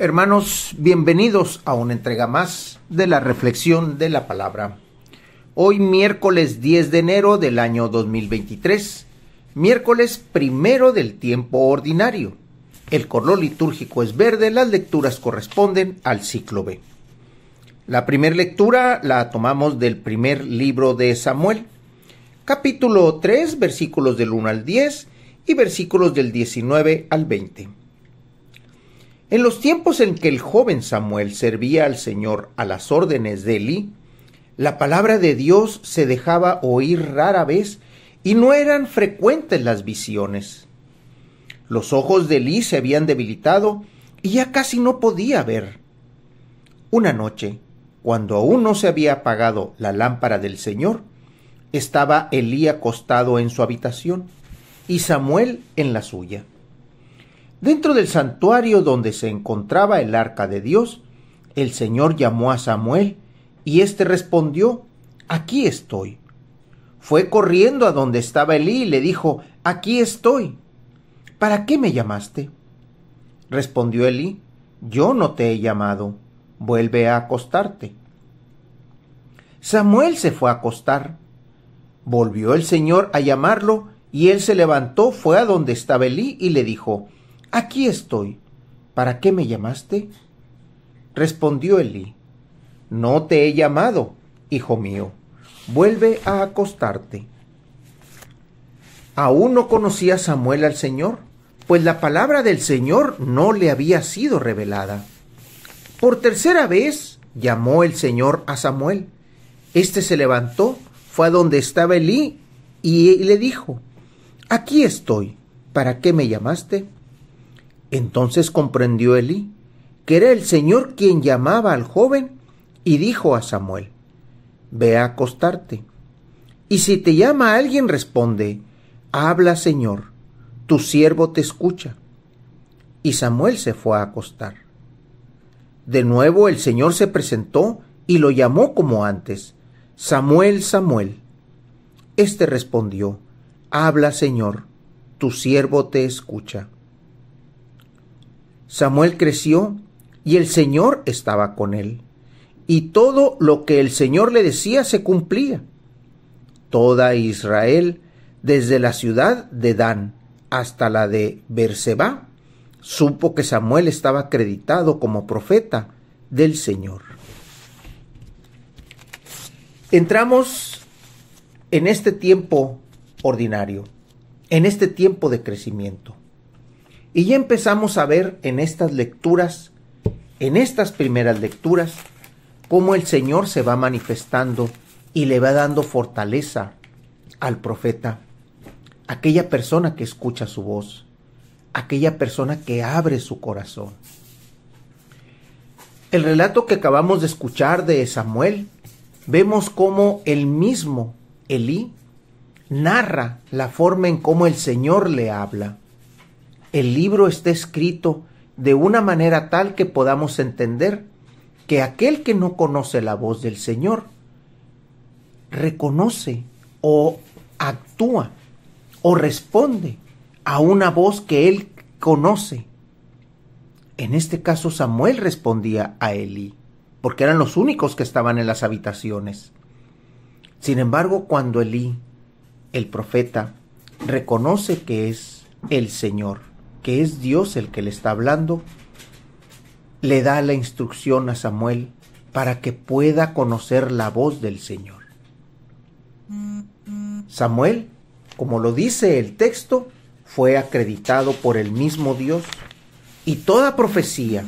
Hermanos, bienvenidos a una entrega más de la reflexión de la palabra. Hoy miércoles 10 de enero del año 2023, miércoles primero del tiempo ordinario. El color litúrgico es verde, las lecturas corresponden al ciclo B. La primera lectura la tomamos del primer libro de Samuel, capítulo 3, versículos del 1 al 10 y versículos del 19 al 20. En los tiempos en que el joven Samuel servía al Señor a las órdenes de Eli, la palabra de Dios se dejaba oír rara vez y no eran frecuentes las visiones. Los ojos de Eli se habían debilitado y ya casi no podía ver. Una noche, cuando aún no se había apagado la lámpara del Señor, estaba Elí acostado en su habitación y Samuel en la suya. Dentro del santuario donde se encontraba el arca de Dios, el Señor llamó a Samuel, y éste respondió, Aquí estoy. Fue corriendo a donde estaba Elí y le dijo, Aquí estoy. ¿Para qué me llamaste? Respondió Elí, Yo no te he llamado. Vuelve a acostarte. Samuel se fue a acostar. Volvió el Señor a llamarlo, y él se levantó, fue a donde estaba Elí y le dijo, Aquí estoy. ¿Para qué me llamaste? Respondió Elí, No te he llamado, hijo mío. Vuelve a acostarte. Aún no conocía Samuel al Señor, pues la palabra del Señor no le había sido revelada. Por tercera vez llamó el Señor a Samuel. Este se levantó, fue a donde estaba Elí y le dijo, Aquí estoy. ¿Para qué me llamaste? Entonces comprendió Elí que era el Señor quien llamaba al joven y dijo a Samuel, Ve a acostarte. Y si te llama alguien responde, Habla Señor, tu siervo te escucha. Y Samuel se fue a acostar. De nuevo el Señor se presentó y lo llamó como antes, Samuel, Samuel. Este respondió, Habla Señor, tu siervo te escucha. Samuel creció y el Señor estaba con él. Y todo lo que el Señor le decía se cumplía. Toda Israel, desde la ciudad de Dan hasta la de Berseba, supo que Samuel estaba acreditado como profeta del Señor. Entramos en este tiempo ordinario, en este tiempo de crecimiento. Y ya empezamos a ver en estas lecturas, en estas primeras lecturas, cómo el Señor se va manifestando y le va dando fortaleza al profeta, aquella persona que escucha su voz, aquella persona que abre su corazón. El relato que acabamos de escuchar de Samuel, vemos cómo el mismo Elí narra la forma en cómo el Señor le habla el libro está escrito de una manera tal que podamos entender que aquel que no conoce la voz del Señor reconoce o actúa o responde a una voz que él conoce. En este caso Samuel respondía a Eli, porque eran los únicos que estaban en las habitaciones. Sin embargo, cuando Elí, el profeta, reconoce que es el Señor, que es Dios el que le está hablando, le da la instrucción a Samuel para que pueda conocer la voz del Señor. Samuel, como lo dice el texto, fue acreditado por el mismo Dios y toda profecía,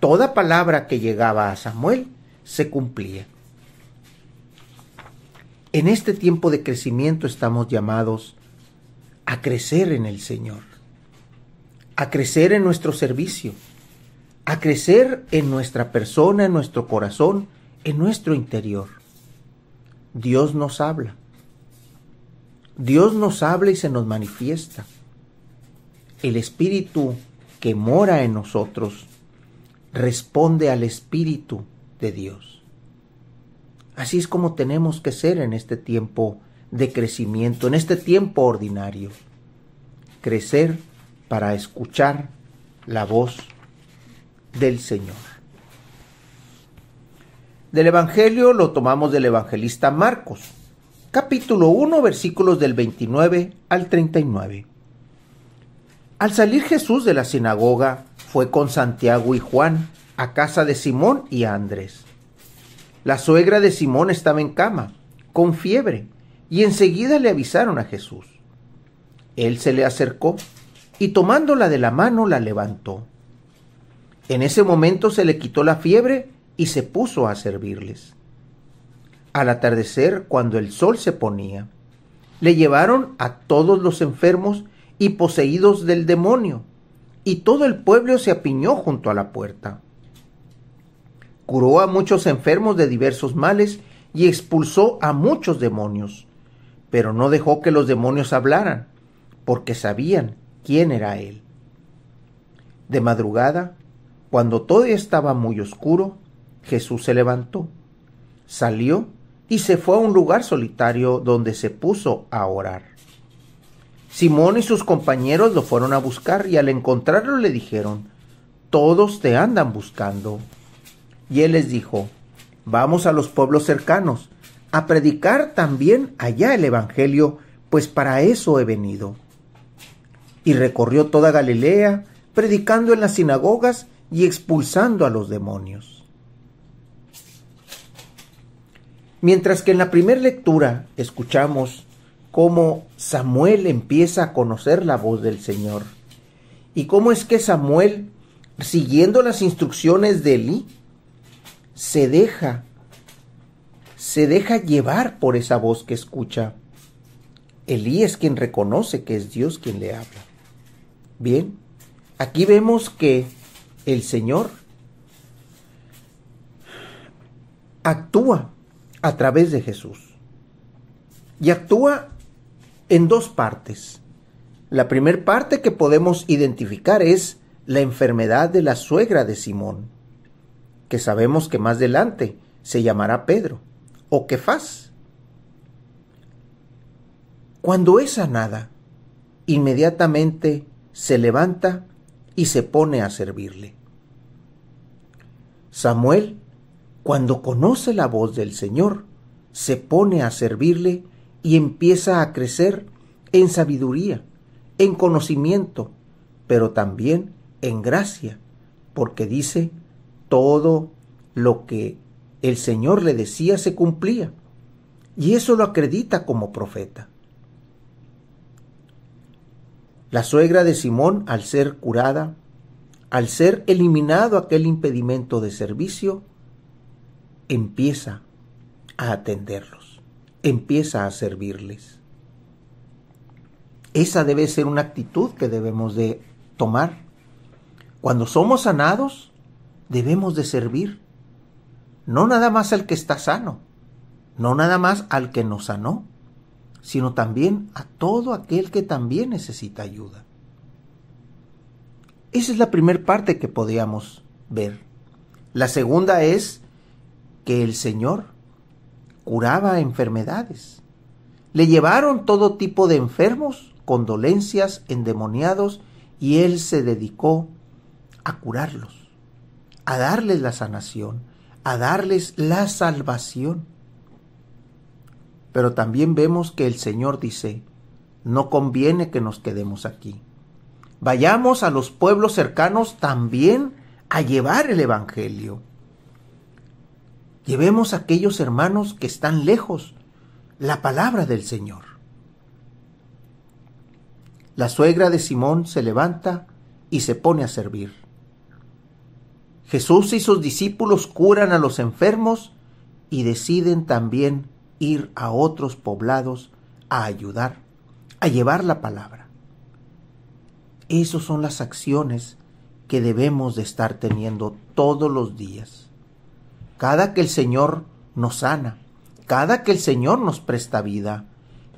toda palabra que llegaba a Samuel se cumplía. En este tiempo de crecimiento estamos llamados a crecer en el Señor a crecer en nuestro servicio, a crecer en nuestra persona, en nuestro corazón, en nuestro interior. Dios nos habla. Dios nos habla y se nos manifiesta. El Espíritu que mora en nosotros responde al Espíritu de Dios. Así es como tenemos que ser en este tiempo de crecimiento, en este tiempo ordinario. Crecer para escuchar la voz del Señor. Del Evangelio lo tomamos del evangelista Marcos, capítulo 1, versículos del 29 al 39. Al salir Jesús de la sinagoga, fue con Santiago y Juan a casa de Simón y Andrés. La suegra de Simón estaba en cama, con fiebre, y enseguida le avisaron a Jesús. Él se le acercó y tomándola de la mano la levantó. En ese momento se le quitó la fiebre y se puso a servirles. Al atardecer, cuando el sol se ponía, le llevaron a todos los enfermos y poseídos del demonio, y todo el pueblo se apiñó junto a la puerta. Curó a muchos enfermos de diversos males y expulsó a muchos demonios, pero no dejó que los demonios hablaran, porque sabían quién era él. De madrugada, cuando todo estaba muy oscuro, Jesús se levantó, salió y se fue a un lugar solitario donde se puso a orar. Simón y sus compañeros lo fueron a buscar y al encontrarlo le dijeron, todos te andan buscando. Y él les dijo, vamos a los pueblos cercanos, a predicar también allá el Evangelio, pues para eso he venido y recorrió toda Galilea, predicando en las sinagogas y expulsando a los demonios. Mientras que en la primera lectura escuchamos cómo Samuel empieza a conocer la voz del Señor y cómo es que Samuel, siguiendo las instrucciones de Elí, se deja, se deja llevar por esa voz que escucha. Elí es quien reconoce que es Dios quien le habla. Bien, aquí vemos que el Señor actúa a través de Jesús. Y actúa en dos partes. La primera parte que podemos identificar es la enfermedad de la suegra de Simón, que sabemos que más adelante se llamará Pedro, o faz Cuando es sanada, inmediatamente se levanta y se pone a servirle. Samuel, cuando conoce la voz del Señor, se pone a servirle y empieza a crecer en sabiduría, en conocimiento, pero también en gracia, porque dice, todo lo que el Señor le decía se cumplía, y eso lo acredita como profeta. La suegra de Simón, al ser curada, al ser eliminado aquel impedimento de servicio, empieza a atenderlos, empieza a servirles. Esa debe ser una actitud que debemos de tomar. Cuando somos sanados, debemos de servir. No nada más al que está sano, no nada más al que nos sanó, sino también a todo aquel que también necesita ayuda. Esa es la primera parte que podíamos ver. La segunda es que el Señor curaba enfermedades. Le llevaron todo tipo de enfermos, condolencias, endemoniados, y Él se dedicó a curarlos, a darles la sanación, a darles la salvación. Pero también vemos que el Señor dice, no conviene que nos quedemos aquí. Vayamos a los pueblos cercanos también a llevar el Evangelio. Llevemos a aquellos hermanos que están lejos la palabra del Señor. La suegra de Simón se levanta y se pone a servir. Jesús y sus discípulos curan a los enfermos y deciden también ir a otros poblados a ayudar, a llevar la palabra. Esas son las acciones que debemos de estar teniendo todos los días. Cada que el Señor nos sana, cada que el Señor nos presta vida,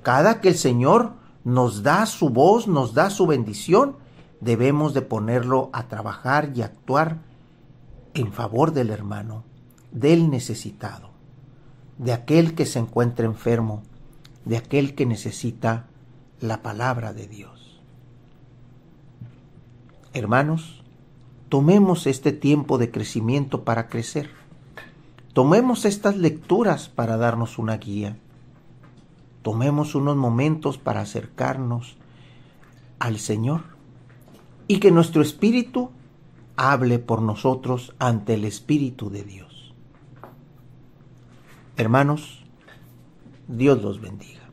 cada que el Señor nos da su voz, nos da su bendición, debemos de ponerlo a trabajar y actuar en favor del hermano, del necesitado de aquel que se encuentra enfermo, de aquel que necesita la palabra de Dios. Hermanos, tomemos este tiempo de crecimiento para crecer. Tomemos estas lecturas para darnos una guía. Tomemos unos momentos para acercarnos al Señor y que nuestro espíritu hable por nosotros ante el Espíritu de Dios. Hermanos, Dios los bendiga.